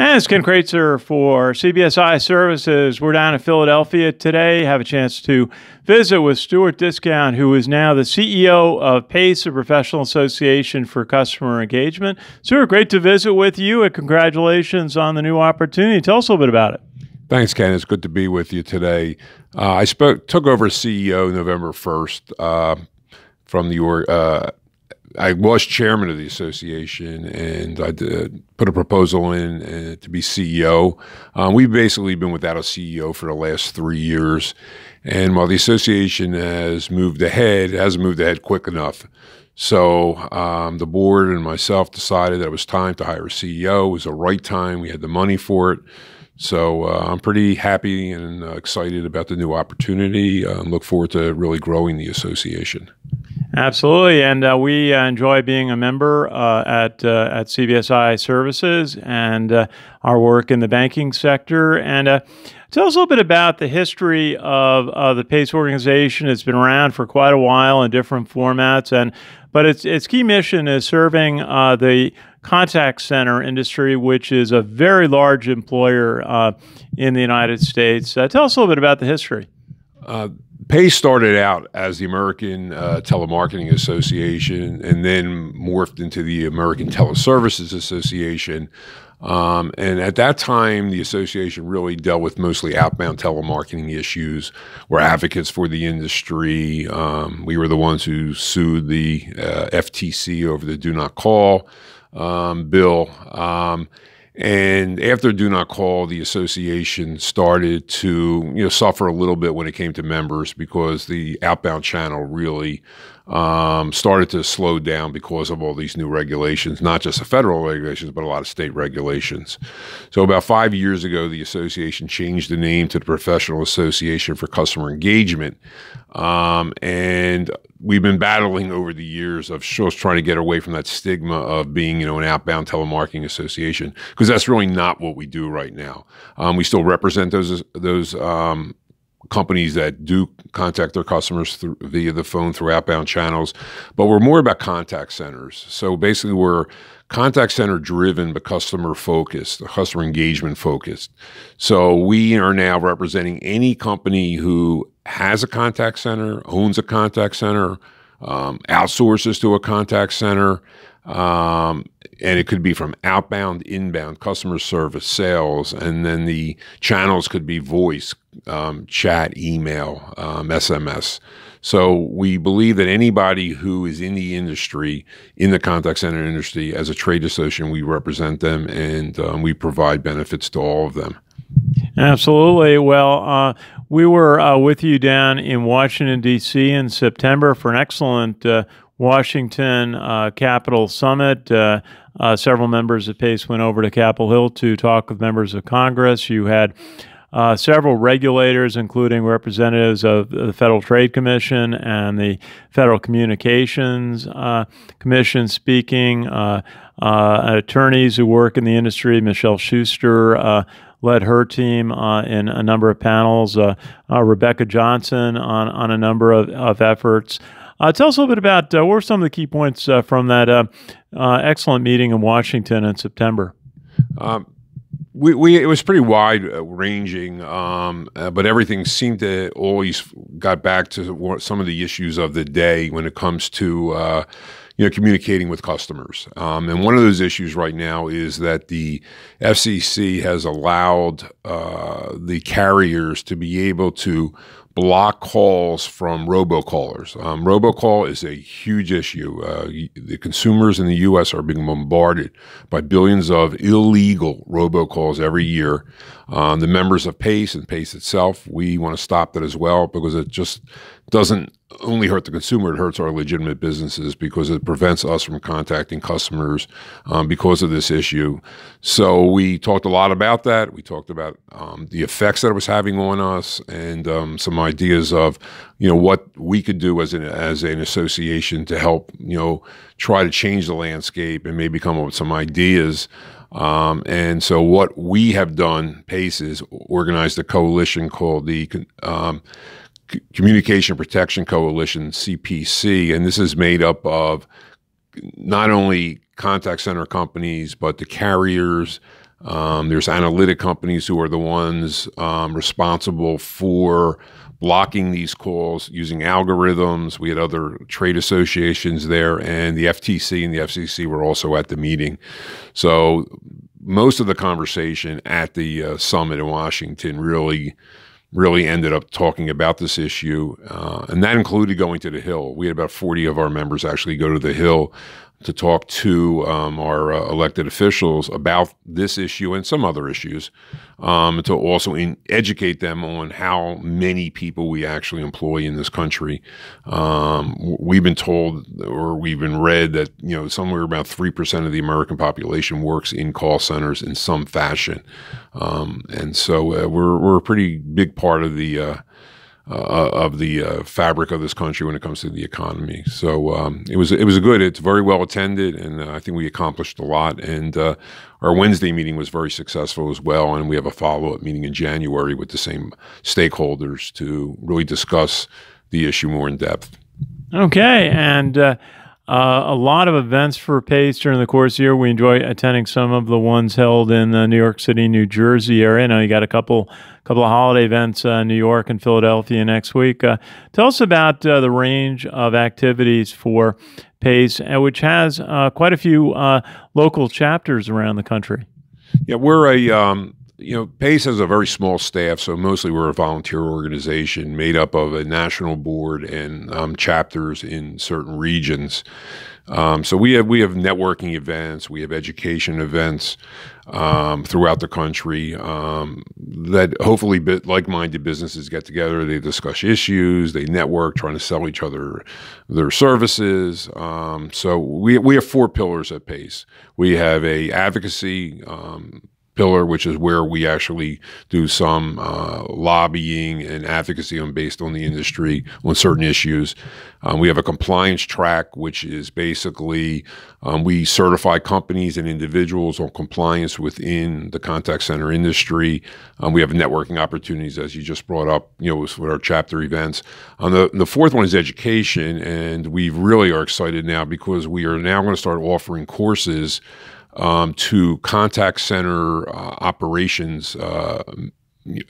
And it's Ken Kratzer for CBSI Services. We're down in Philadelphia today. Have a chance to visit with Stuart Discount, who is now the CEO of PACE, the Professional Association for Customer Engagement. Stuart, great to visit with you, and congratulations on the new opportunity. Tell us a little bit about it. Thanks, Ken. It's good to be with you today. Uh, I spoke, took over CEO November first uh, from the uh, I was chairman of the association, and I did, put a proposal in uh, to be CEO. Um, we've basically been without a CEO for the last three years, and while the association has moved ahead, it hasn't moved ahead quick enough. So um, the board and myself decided that it was time to hire a CEO. It was the right time. We had the money for it. So uh, I'm pretty happy and uh, excited about the new opportunity. Uh, look forward to really growing the association. Absolutely, and uh, we uh, enjoy being a member uh, at uh, at CBSI Services and uh, our work in the banking sector. And uh, tell us a little bit about the history of the PACE organization. It's been around for quite a while in different formats, and but its its key mission is serving the contact center industry, which is a very large employer in the United States. tell us a little bit about the history. Pay started out as the American uh, Telemarketing Association and then morphed into the American Teleservices Association. Um, and at that time, the association really dealt with mostly outbound telemarketing issues. We're advocates for the industry. Um, we were the ones who sued the uh, FTC over the do not call um, bill. Um, and after Do Not Call, the association started to you know suffer a little bit when it came to members because the outbound channel really um, started to slow down because of all these new regulations, not just the federal regulations, but a lot of state regulations. So, about five years ago, the association changed the name to the Professional Association for Customer Engagement. Um, and we've been battling over the years of just trying to get away from that stigma of being, you know, an outbound telemarketing association because that's really not what we do right now. Um, we still represent those those um, companies that do contact their customers through, via the phone through outbound channels, but we're more about contact centers. So basically, we're contact center driven, but customer focused, customer engagement focused. So we are now representing any company who has a contact center, owns a contact center, um, outsources to a contact center. Um, and it could be from outbound, inbound, customer service, sales, and then the channels could be voice, um, chat, email, um, SMS. So we believe that anybody who is in the industry, in the contact center industry, as a trade association, we represent them and um, we provide benefits to all of them. Absolutely. Well, uh, we were uh, with you down in Washington, D.C. in September for an excellent uh, Washington uh, Capitol Summit. Uh, uh, several members of PACE went over to Capitol Hill to talk with members of Congress. You had uh, several regulators, including representatives of the Federal Trade Commission and the Federal Communications uh, Commission, speaking. Uh, uh attorneys who work in the industry, Michelle Schuster. Uh, led her team uh, in a number of panels. Rebecca Johnson on, on a number of, of efforts. Uh, tell us a little bit about uh, what were some of the key points uh, from that uh, uh, excellent meeting in Washington in September. Um, we, we, it was pretty wide ranging, um, uh, but everything seemed to always got back to some of the issues of the day when it comes to you know, communicating with customers. Um, and one of those issues right now is that the FCC has allowed uh, the carriers to be able to block calls from robocallers. Um, robocall is a huge issue. Uh, the consumers in the U.S. are being bombarded by billions of illegal robocalls every year. Um, the members of PACE and PACE itself, we want to stop that as well because it just doesn't only hurt the consumer, it hurts our legitimate businesses because it prevents us from contacting customers um, because of this issue. So we talked a lot about that. We talked about um, the effects that it was having on us and um, some ideas of, you know, what we could do as an, as an association to help, you know, try to change the landscape and maybe come up with some ideas um, and so, what we have done, PACE, is organized a coalition called the um, Communication Protection Coalition, CPC. And this is made up of not only contact center companies, but the carriers, um, there's analytic companies who are the ones um, responsible for blocking these calls using algorithms. We had other trade associations there, and the FTC and the FCC were also at the meeting. So most of the conversation at the uh, summit in Washington really really ended up talking about this issue. Uh, and that included going to the Hill. We had about 40 of our members actually go to the Hill to talk to um, our uh, elected officials about this issue and some other issues, um, to also in- educate them on how many people we actually employ in this country. Um, we've been told, or we've been read that you know somewhere about three percent of the American population works in call centers in some fashion, um, and so uh, we're we're a pretty big part of the. Uh, uh, uh, of the uh, fabric of this country when it comes to the economy. So um, it was it was good. It's very well attended, and uh, I think we accomplished a lot. And uh, our Wednesday meeting was very successful as well. And we have a follow up meeting in January with the same stakeholders to really discuss the issue more in depth. Okay, and uh, uh, a lot of events for PACE during the course of the year. We enjoy attending some of the ones held in the New York City, New Jersey area. I know you got a couple couple of holiday events uh, New York and Philadelphia next week. Uh, tell us about uh, the range of activities for PACE, uh, which has quite a few local chapters around the country. Yeah, we're a um, you know, PACE has a very small staff, so mostly we're a volunteer organization made up of a national board and um, chapters in certain regions. Um, so we have we have networking events, we have education events um, throughout the country um, that hopefully like-minded businesses get together. They discuss issues, they network, trying to sell each other their services. Um, so we we have four pillars at Pace. We have a advocacy um, pillar, which is where we actually do some uh, lobbying and advocacy on based on the industry on certain issues. Um, we have a compliance track, which is basically um, we certify companies and individuals on compliance within the contact center industry. Um, we have networking opportunities, as you just brought up, you know, with, with our chapter events. On the, the fourth one is education, and we really are excited now because we are now going to start offering courses um, to contact center uh, operations uh,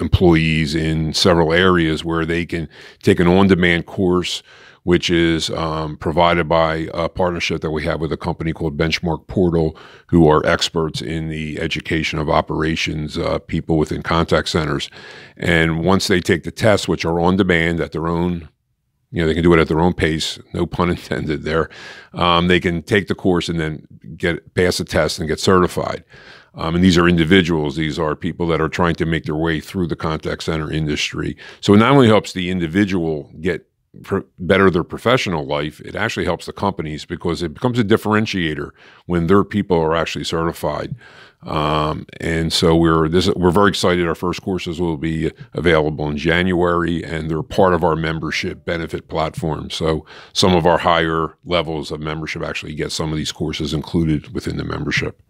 employees in several areas where they can take an on-demand course which is um, provided by a partnership that we have with a company called Benchmark Portal, who are experts in the education of operations uh, people within contact centers. And once they take the tests, which are on demand at their own you know, they can do it at their own pace, no pun intended there. Um, they can take the course and then get pass a test and get certified. Um, and these are individuals, these are people that are trying to make their way through the contact center industry. So it not only helps the individual get better their professional life, it actually helps the companies because it becomes a differentiator when their people are actually certified. Um, and so we're this, we're very excited. Our first courses will be available in January, and they're part of our membership benefit platform. So some of our higher levels of membership actually get some of these courses included within the membership.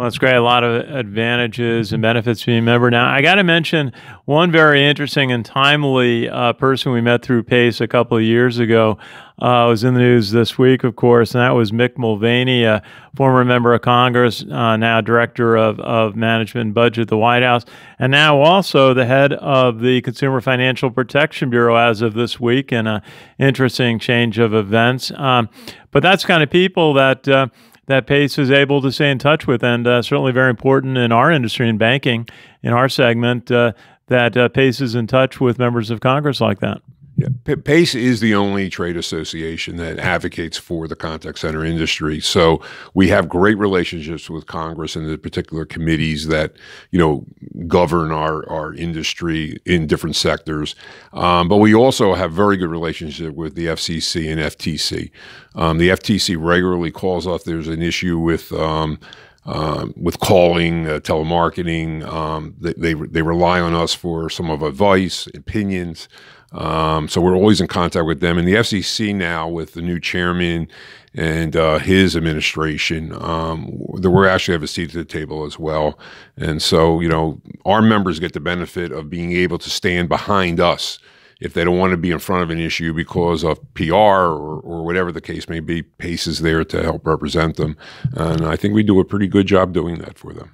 Well, that's great. A lot of advantages and benefits to member. Now, I got to mention one very interesting and timely uh, person we met through PACE a couple of years ago. Uh, was in the news this week, of course, and that was Mick Mulvaney, a former member of Congress, uh, now director of, of management and budget at the White House, and now also the head of the Consumer Financial Protection Bureau as of this week, and an interesting change of events. Um, but that's kind of people that. Uh, that Pace is able to stay in touch with, and uh, certainly very important in our industry in banking, in our segment, uh, that uh, Pace is in touch with members of Congress like that. Yeah. PACE is the only trade association that advocates for the contact center industry. So we have great relationships with Congress and the particular committees that, you know, govern our, our industry in different sectors. Um, but we also have very good relationship with the FCC and FTC. Um, the FTC regularly calls us. There's an issue with, um, um, with calling, uh, telemarketing. Um, they, they, they, rely on us for some of advice, opinions. Um, so we're always in contact with them. And the FCC now, with the new chairman and uh, his administration, um, that we actually have a seat at the table as well. And so, you know, our members get the benefit of being able to stand behind us if they don't want to be in front of an issue because of PR or, or whatever the case may be. PACE is there to help represent them. And I think we do a pretty good job doing that for them.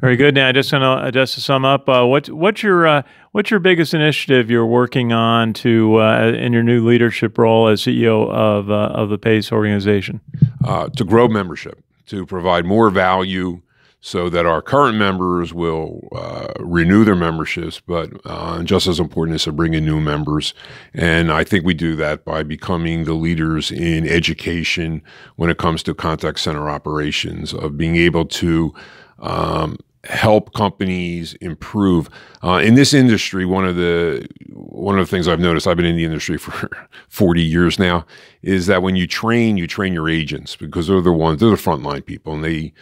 Very good. Now, just to uh, just to sum up, uh, what what's your uh, what's your biggest initiative you're working on to uh, in your new leadership role as CEO of uh, of the PACE organization? Uh, to grow membership, to provide more value so that our current members will uh, renew their memberships, but uh, just as important is to bring in new members. And I think we do that by becoming the leaders in education when it comes to contact center operations, of being able to um, help companies improve uh, in this industry one of the one of the things i've noticed i've been in the industry for 40 years now is that when you train you train your agents because they're the ones they're the frontline people and they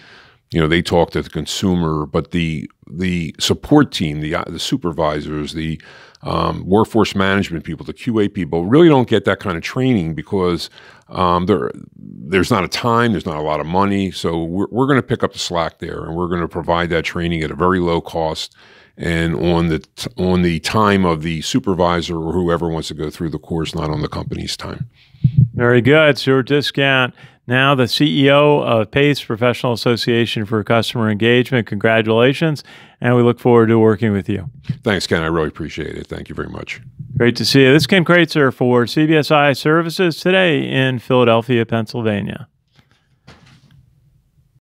you know they talk to the consumer but the the support team the the supervisors the um, workforce management people the qa people really don't get that kind of training because um, there there's not a time there's not a lot of money so we're, we're going to pick up the slack there and we're going to provide that training at a very low cost and on the on the time of the supervisor or whoever wants to go through the course not on the company's time very good so your discount now the CEO of PACE Professional Association for Customer Engagement. Congratulations, and we look forward to working with you. Thanks, Ken. I really appreciate it. Thank you very much. Great to see you. This is Ken Kreitzer for CBSI Services today in Philadelphia, Pennsylvania.